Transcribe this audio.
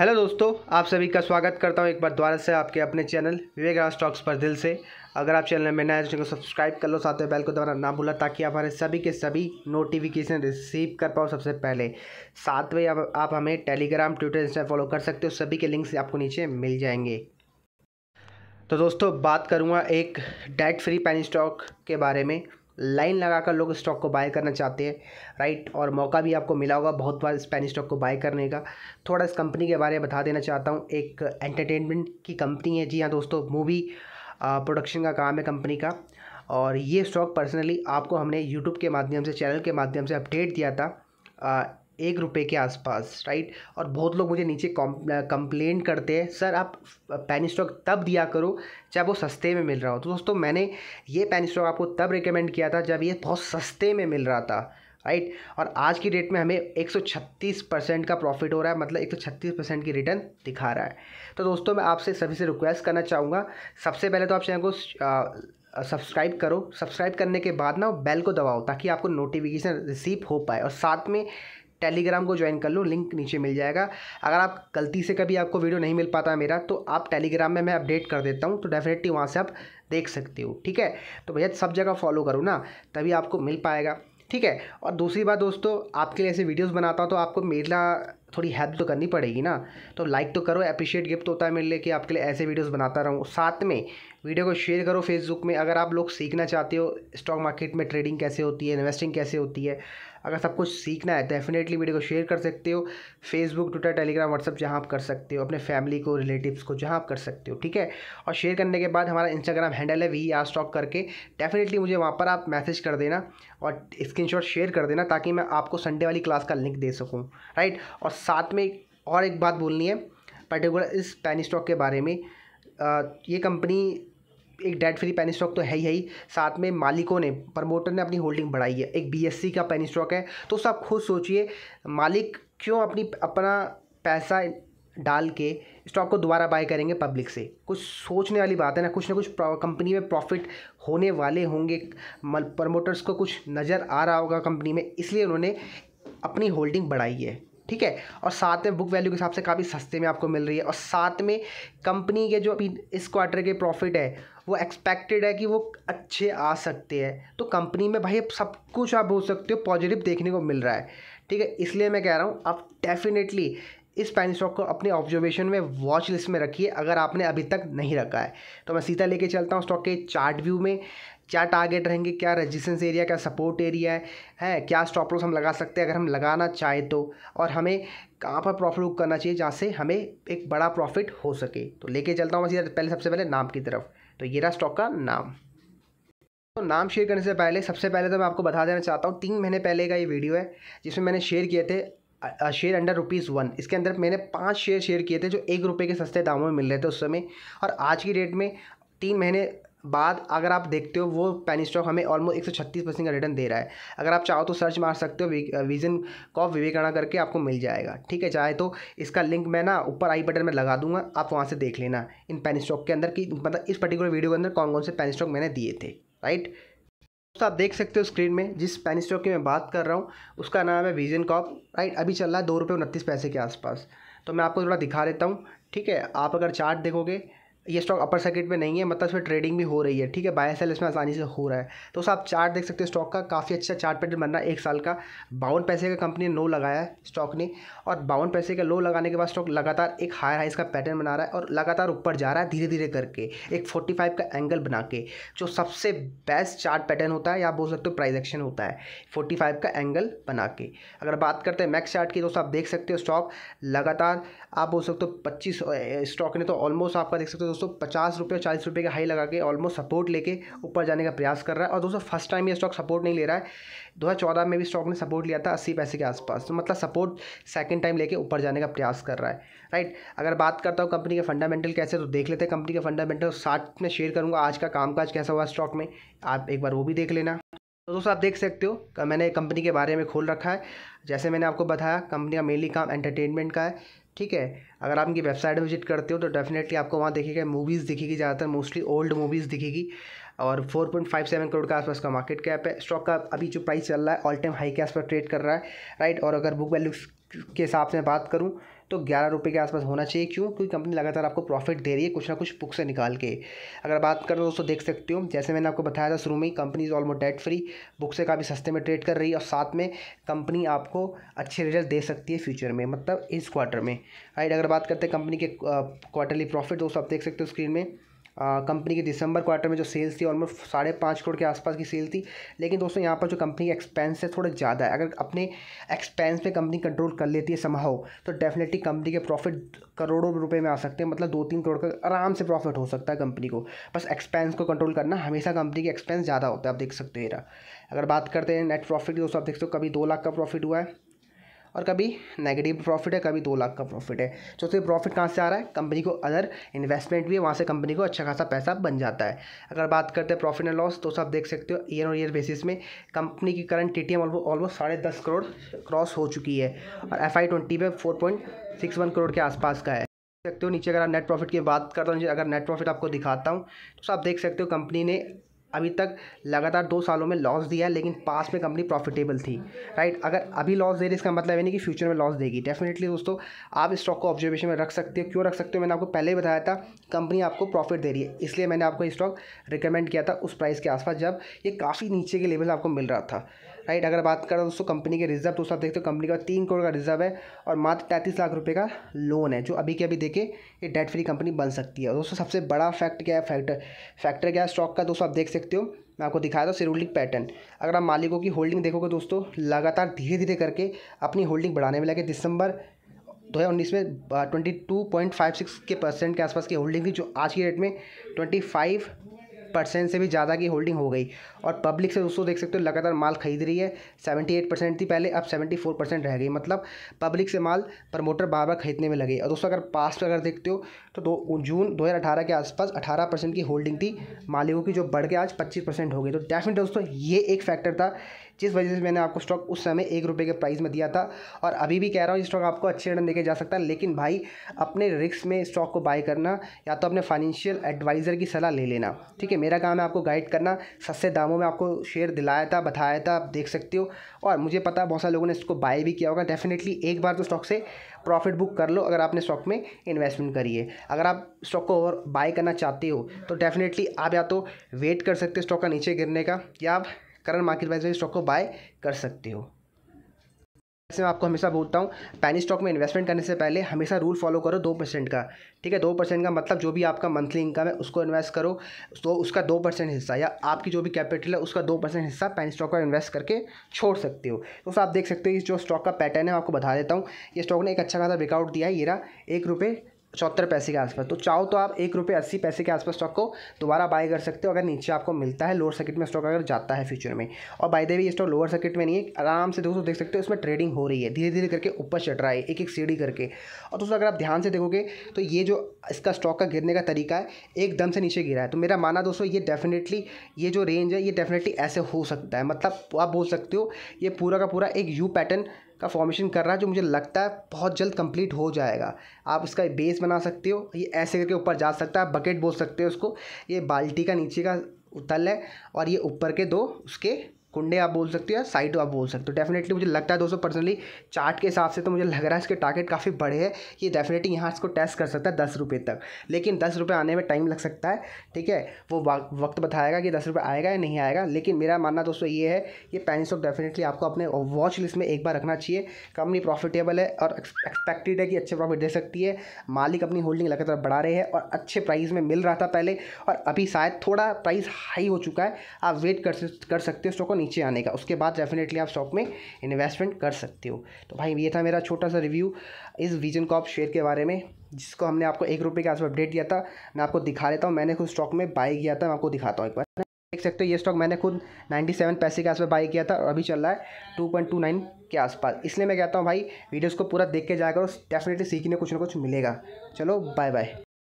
Hello दोस्तों आप सभी का स्वागत करता हूं एक बार दोबारा से आपके अपने चैनल विवेक राज स्टॉक्स पर दिल से अगर आप चैनल में नए हैं तो सब्सक्राइब कर लो साथ में बेल को दबाना ना भूला ताकि आप हमारे सभी के सभी नोटिफिकेशन रिसीव कर पाओ सबसे पहले साथ में आप, आप हमें टेलीग्राम ट्विटर इंस्टा फॉलो कर सकते हो सभी के लिंक्स आपको नीचे मिल जाएंगे तो दोस्तों बात करूँगा एक डेट फ्री पैन स्टॉक के बारे में लाइन लगाकर लोग स्टॉक को बाय करना चाहते हैं राइट और मौका भी आपको मिला होगा बहुत बार स्पेनिश स्टॉक को बाय करने का थोड़ा इस कंपनी के बारे में बता देना चाहता हूँ एक एंटरटेनमेंट की कंपनी है जी हाँ दोस्तों मूवी प्रोडक्शन का काम है कंपनी का और ये स्टॉक पर्सनली आपको हमने यूट्यूब के माध्यम से चैनल के माध्यम से अपडेट दिया था एक रुपये के आसपास राइट और बहुत लोग मुझे नीचे कंप्लेन करते हैं सर आप पेन स्टॉक तब दिया करो जब वो सस्ते में मिल रहा हो तो दोस्तों मैंने ये पेन स्टॉक आपको तब रिकमेंड किया था जब ये बहुत सस्ते में मिल रहा था राइट right? और आज की डेट में हमें 136 परसेंट का प्रॉफिट हो रहा है मतलब 136 परसेंट की रिटर्न दिखा रहा है तो दोस्तों मैं आपसे सभी से रिक्वेस्ट करना चाहूँगा सबसे पहले तो आप चैनल को सब्सक्राइब करो सब्सक्राइब करने के बाद ना बेल को दबाओ ताकि आपको नोटिफिकेशन रिसीव हो पाए और साथ में टेलीग्राम को ज्वाइन कर लो लिंक नीचे मिल जाएगा अगर आप गलती से कभी आपको वीडियो नहीं मिल पाता मेरा तो आप टेलीग्राम में मैं अपडेट कर देता हूँ तो डेफिनेटली वहाँ से आप देख सकते हो ठीक है तो भैया सब जगह फॉलो करो ना तभी आपको मिल पाएगा ठीक है और दूसरी बात दोस्तों आपके लिए ऐसे वीडियोस बनाता हूँ तो आपको मेरा थोड़ी हेल्प तो करनी पड़ेगी ना तो लाइक तो करो अप्रिशिएट गिफ्ट होता है मेरे लिए कि आपके लिए ऐसे वीडियोस बनाता रहूँ साथ में वीडियो को शेयर करो फेसबुक में अगर आप लोग सीखना चाहते हो स्टॉक मार्केट में ट्रेडिंग कैसे होती है इन्वेस्टिंग कैसे होती है अगर सब कुछ सीखना है डेफिनेटली वीडियो को शेयर कर सकते हो फेसबुक ट्विटर टेलीग्राम व्हाट्सअप जहाँ आप कर सकते हो अपने फैमिली को रिलेटिव्स को जहाँ आप कर सकते हो ठीक है और शेयर करने के बाद हमारा इंस्टाग्राम हैंडल है वी आर स्टॉक करके डेफिनेटली मुझे वहाँ पर आप मैसेज कर देना और शॉट शेयर कर देना ताकि मैं आपको संडे वाली क्लास का लिंक दे सकूँ राइट और साथ में और एक बात बोलनी है पर्टिकुलर इस पैनी स्टॉक के बारे में ये कंपनी एक डेट फ्री पेनी स्टॉक तो है ही है ही साथ में मालिकों ने प्रमोटर ने अपनी होल्डिंग बढ़ाई है एक बीएससी का पेनी स्टॉक है तो सब खुद सोचिए मालिक क्यों अपनी अपना पैसा डाल के स्टॉक को दोबारा बाय करेंगे पब्लिक से कुछ सोचने वाली बात है ना कुछ ना कुछ कंपनी में प्रॉफिट होने वाले होंगे प्रमोटर्स को कुछ नज़र आ रहा होगा कंपनी में इसलिए उन्होंने अपनी होल्डिंग बढ़ाई है ठीक है और साथ में बुक वैल्यू के हिसाब से काफ़ी सस्ते में आपको मिल रही है और साथ में कंपनी के जो अभी इस क्वार्टर के प्रॉफिट है वो एक्सपेक्टेड है कि वो अच्छे आ सकते हैं तो कंपनी में भाई सब कुछ आप बोल सकते हो पॉजिटिव देखने को मिल रहा है ठीक है इसलिए मैं कह रहा हूँ आप डेफिनेटली इस पैन स्टॉक को अपने ऑब्जर्वेशन में वॉच लिस्ट में रखिए अगर आपने अभी तक नहीं रखा है तो मैं सीधा लेके चलता हूँ स्टॉक के चार्ट व्यू में क्या टारगेट रहेंगे क्या रेजिस्टेंस एरिया क्या सपोर्ट एरिया है है क्या स्टॉप लॉस हम लगा सकते हैं अगर हम लगाना चाहें तो और हमें कहाँ पर प्रॉफिट बुक करना चाहिए जहाँ से हमें एक बड़ा प्रॉफिट हो सके तो लेके चलता हूँ मैं सीधा पहले सबसे पहले नाम की तरफ तो ये रहा स्टॉक का नाम तो नाम शेयर करने से पहले सबसे पहले तो मैं आपको बता देना चाहता हूँ तीन महीने पहले का ये वीडियो है जिसमें मैंने शेयर किए थे शेयर अंडर रुपीज़ वन इसके अंदर मैंने पांच शेयर शेयर किए थे जो एक रुपये के सस्ते दामों में मिल रहे थे उस समय और आज की डेट में तीन महीने बाद अगर आप देखते हो वो पैनी स्टॉक हमें ऑलमोस्ट एक सौ छत्तीस परसेंट का रिटर्न दे रहा है अगर आप चाहो तो सर्च मार सकते हो विजन कॉफ विवेकाना करके आपको मिल जाएगा ठीक है चाहे तो इसका लिंक मैं ना ऊपर आई बटन में लगा दूंगा आप वहाँ से देख लेना इन पैनी स्टॉक के अंदर कि मतलब इस पर्टिकुलर वीडियो के अंदर कौन कौन से पैनी स्टॉक मैंने दिए थे राइट दोस्तों आप देख सकते हो स्क्रीन में जिस पैनी स्टॉक की मैं बात कर रहा हूँ उसका नाम है विजन कॉप राइट अभी चल रहा है दो रुपये उनतीस पैसे के आसपास तो मैं आपको थोड़ा दिखा देता हूँ ठीक है आप अगर चार्ट देखोगे ये स्टॉक अपर सर्किट में नहीं है मतलब इसमें ट्रेडिंग भी हो रही है ठीक है बाय सेल इसमें आसानी से हो रहा है तो आप चार्ट देख सकते हैं स्टॉक का काफ़ी अच्छा चार्ट पैटर्न बन रहा है एक साल का बावन पैसे का कंपनी ने लो लगाया है स्टॉक ने और बावन पैसे का लो लगाने के बाद स्टॉक लगातार एक हायर हाइस का पैटर्न बना रहा है और लगातार ऊपर जा रहा है धीरे धीरे करके एक फोर्टी फाइव का एंगल बना के जो सबसे बेस्ट चार्ट पैटर्न होता है या बोल सकते हो प्राइज एक्शन होता है फोर्टी फाइव का एंगल बना के अगर बात करते हैं मैक्स चार्ट की दोस्तों आप देख सकते हो स्टॉक लगातार आप बोल सकते हो पच्चीस स्टॉक ने तो ऑलमोस्ट आपका देख सकते हो दोस्तों पचास रुपये चालीस रुपये का हाई लगा के ऑलमोस्ट सपोर्ट लेके ऊपर जाने का प्रयास कर रहा है और दोस्तों फर्स्ट टाइम ये स्टॉक सपोर्ट नहीं ले रहा है दो में भी स्टॉक ने सपोर्ट लिया था अस्सी पैसे के आसपास तो मतलब सपोर्ट सेकेंड टाइम लेके ऊपर जाने का प्रयास कर रहा है राइट अगर बात करता हूँ कंपनी के फंडामेंटल कैसे तो देख लेते हैं कंपनी के फंडामेंटल साथ में शेयर करूँगा आज का कामकाज कैसा हुआ स्टॉक में आप एक बार वो भी देख लेना तो दोस्तों आप देख सकते हो मैंने कंपनी के बारे में खोल रखा है जैसे मैंने आपको बताया कंपनी का मेनली काम एंटरटेनमेंट का है ठीक है अगर आप इनकी वेबसाइट विजिट करते हो तो डेफिनेटली आपको वहाँ देखेगा मूवीज़ दिखेगी ज़्यादातर मोस्टली ओल्ड मूवीज़ दिखेगी और 4.57 करोड़ के आसपास का मार्केट कैप है स्टॉक का अभी जो प्राइस चल रहा है ऑल टाइम हाई के आसपास ट्रेड कर रहा है राइट और अगर बुक वैल्यू के हिसाब से बात करूँ तो ग्यारह रुपये के आसपास होना चाहिए क्यों क्योंकि कंपनी लगातार आपको प्रॉफिट दे रही है कुछ ना कुछ बुक से निकाल के अगर बात करें तो दोस्तों देख सकते हो जैसे मैंने आपको बताया था शुरू में ही company is almost debt free book से काफ़ी सस्ते में ट्रेड कर रही है और साथ में कंपनी आपको अच्छे रिजल्ट दे सकती है फ्यूचर में मतलब इस क्वार्टर में राइट अगर बात करते हैं कंपनी के क्वार्टरली प्रॉफिट दोस्तों आप देख सकते हो स्क्रीन में कंपनी की दिसंबर क्वार्टर में जो सेल्स थी ऑलमोस्ट साढ़े पाँच करोड़ के आसपास की सेल थी लेकिन दोस्तों यहाँ पर जो कंपनी का एक्सपेंस है थोड़ा ज़्यादा है अगर अपने एक्सपेंस पे कंपनी कंट्रोल कर लेती है समाहो तो डेफिनेटली कंपनी के प्रॉफिट करोड़ों रुपए में आ सकते हैं मतलब दो तीन करोड़ का आराम से प्रॉफिट हो सकता है कंपनी को बस एक्सपेंस को कंट्रोल करना हमेशा कंपनी के एक्सपेंस ज़्यादा होता है आप देख सकते हो मेरा अगर बात करते हैं नेट प्रॉफिट दोस्तों आप देख सकते हो कभी दो लाख का प्रॉफिट हुआ है और कभी नेगेटिव प्रॉफिट है कभी दो लाख का प्रॉफिट है तो तो प्रॉफिट कहाँ से आ रहा है कंपनी को अदर इन्वेस्टमेंट भी है वहाँ से कंपनी को अच्छा खासा पैसा बन जाता है अगर बात करते हैं प्रॉफिट एंड लॉस तो आप देख सकते हो ईयर और ईयर बेसिस में कंपनी की current T T M almost साढ़े दस करोड़ क्रॉस हो चुकी है और एफ आई ट्वेंटी में four point six one crore के आसपास का है देख सकते हो नीचे अगर आप नेट प्रॉफिट की बात करता हूँ अगर नेट प्रॉफिट आपको दिखाता हूँ तो आप देख सकते हो कंपनी ने अभी तक लगातार दो सालों में लॉस दिया है लेकिन पास में कंपनी प्रॉफिटेबल थी राइट अगर अभी लॉस दे रही इसका मतलब है नहीं कि फ्यूचर में लॉस देगी डेफिनेटली दोस्तों आप स्टॉक को ऑब्जर्वेशन में रख सकते हो क्यों रख सकते हो मैंने आपको पहले ही बताया था कंपनी आपको प्रॉफिट दे रही है इसलिए मैंने आपको स्टॉक रिकमेंड किया था उस प्राइस के आसपास जब ये काफ़ी नीचे के लेवल आपको मिल रहा था राइट अगर बात करें दोस्तों कंपनी के रिजर्व दोस्तों आप देखते हो कंपनी का तीन करोड़ का रिजर्व है और मात्र तैंतीस लाख रुपये का लोन है जो अभी के अभी देखे ये डेट फ्री कंपनी बन सकती है दोस्तों सबसे बड़ा फैक्ट क्या है फैक्टर फैक्टर क्या है स्टॉक का दोस्तों आप देख सकते हो मैं आपको दिखाया था शेरोल्डिंग पैटर्न अगर आप मालिकों की होल्डिंग देखोगे दोस्तों लगातार धीरे धीरे करके अपनी होल्डिंग बढ़ाने में लगे दिसंबर दो हज़ार उन्नीस में twenty two point five six के परसेंट के आसपास की होल्डिंग थी जो आज की डेट में ट्वेंटी फाइव परसेंट से भी ज़्यादा की होल्डिंग हो गई और पब्लिक से दोस्तों देख सकते हो लगातार माल खरीद रही है सेवेंटी एट परसेंट थी पहले अब सेवेंटी फोर परसेंट रह गई मतलब पब्लिक से माल प्रमोटर बार बार खरीदने में लगे और दोस्तों अगर पास्ट अगर देखते हो तो दो जून दो हज़ार अठारह के आसपास अठारह परसेंट की होल्डिंग थी मालिकों की जो बढ़ के आज पच्चीस परसेंट हो गई तो डेफिनेट दोस्तों ये एक फैक्टर था जिस वजह से मैंने आपको स्टॉक उस समय एक रुपये के प्राइस में दिया था और अभी भी कह रहा हूँ स्टॉक आपको अच्छे रिटर्न देके जा सकता है लेकिन भाई अपने रिस्क में स्टॉक को बाय करना या तो अपने फाइनेंशियल एडवाइज़र की सलाह ले लेना ठीक है मेरा काम है आपको गाइड करना सस्ते दामों में आपको शेयर दिलाया था बताया था आप देख सकते हो और मुझे पता बहुत सारे लोगों ने इसको बाय भी किया होगा डेफिनेटली एक बार तो स्टॉक से प्रॉफिट बुक कर लो अगर आपने स्टॉक में इन्वेस्टमेंट करी है अगर आप स्टॉक को और बाय करना चाहते हो तो डेफिनेटली आप या तो वेट कर सकते हो स्टॉक का नीचे गिरने का या आप करंट मार्केट प्राइस में स्टॉक को बाय कर सकते हो जैसे मैं आपको हमेशा बोलता हूँ पैनी स्टॉक में इन्वेस्टमेंट करने से पहले हमेशा रूल फॉलो करो दो परसेंट का ठीक है दो परसेंट का मतलब जो भी आपका मंथली इनकम है उसको इन्वेस्ट करो तो उसका दो परसेंट हिस्सा या आपकी जो भी कैपिटल है उसका दो परसेंट हिस्सा पैनी स्टॉक का इन्वेस्ट करके छोड़ सकते हो तो आप देख सकते हो इस जो स्टॉक का पैटर्न है मैं आपको बता देता हूँ ये स्टॉक ने एक अच्छा खासा ब्रेकआउट दिया है ये रहा एक रुपये चौहत्तर पैसे के आसपास तो चाहो तो आप एक रुपये अस्सी पैसे के आसपास स्टॉक को दोबारा बाय कर सकते हो अगर नीचे आपको मिलता है लोअर सर्किट में स्टॉक अगर जाता है फ्यूचर में और बाय द वे ये स्टॉक लोअर सर्किट में नहीं है आराम से दोस्तों देख सकते हो इसमें ट्रेडिंग हो रही है धीरे धीरे करके ऊपर चढ़ रहा है एक एक सीढ़ी करके और दोस्तों अगर आप ध्यान से देखोगे तो ये जो इसका स्टॉक का गिरने का तरीका है एकदम से नीचे गिरा है तो मेरा माना दोस्तों ये डेफिनेटली ये जो रेंज है ये डेफिनेटली ऐसे हो सकता है मतलब आप बोल सकते हो ये पूरा का पूरा एक यू पैटर्न का फॉर्मेशन कर रहा है जो मुझे लगता है बहुत जल्द कंप्लीट हो जाएगा आप इसका बेस बना सकते हो ये ऐसे करके ऊपर जा सकता है बकेट बोल सकते हो उसको ये बाल्टी का नीचे का तल है और ये ऊपर के दो उसके कुंडे आप बोल सकते हो या साइड आप बोल सकते हो डेफिनेटली मुझे लगता है दोस्तों पर्सनली चार्ट के हिसाब से तो मुझे लग रहा है इसके टारगेट काफ़ी बड़े हैं ये डेफिनेटली यहाँ इसको टेस्ट कर सकता है दस रुपये तक लेकिन दस रुपये आने में टाइम लग सकता है ठीक है वो वक्त बताएगा कि दस रुपये आएगा या नहीं आएगा लेकिन मेरा मानना दोस्तों ये है ये पैन स्टॉक डेफिनेटली आपको अपने वॉच लिस्ट में एक बार रखना चाहिए कंपनी प्रॉफिटेबल है और एक्सपेक्टेड है कि अच्छे प्रॉफिट दे सकती है मालिक अपनी होल्डिंग लगातार बढ़ा रहे हैं और अच्छे प्राइस में मिल रहा था पहले और अभी शायद थोड़ा प्राइस हाई हो चुका है आप वेट कर सकते हो स्टॉक को नीचे आने का उसके बाद डेफिनेटली आप स्टॉक में इन्वेस्टमेंट कर सकते हो तो भाई ये था मेरा छोटा सा रिव्यू इस विजन कॉप शेयर के बारे में जिसको हमने आपको एक रुपये के आसपास अपडेट किया था मैं आपको दिखा लेता हूँ मैंने खुद स्टॉक में बाई किया था मैं आपको दिखाता हूँ एक बार देख सकते हो ये स्टॉक मैंने खुद 97 पैसे के आसपास बाई किया था और अभी चल रहा है 2.29 के आसपास इसलिए मैं कहता हूँ भाई वीडियोस को पूरा देख के जाकर डेफिनेटली सीखने कुछ ना कुछ मिलेगा चलो बाय बाय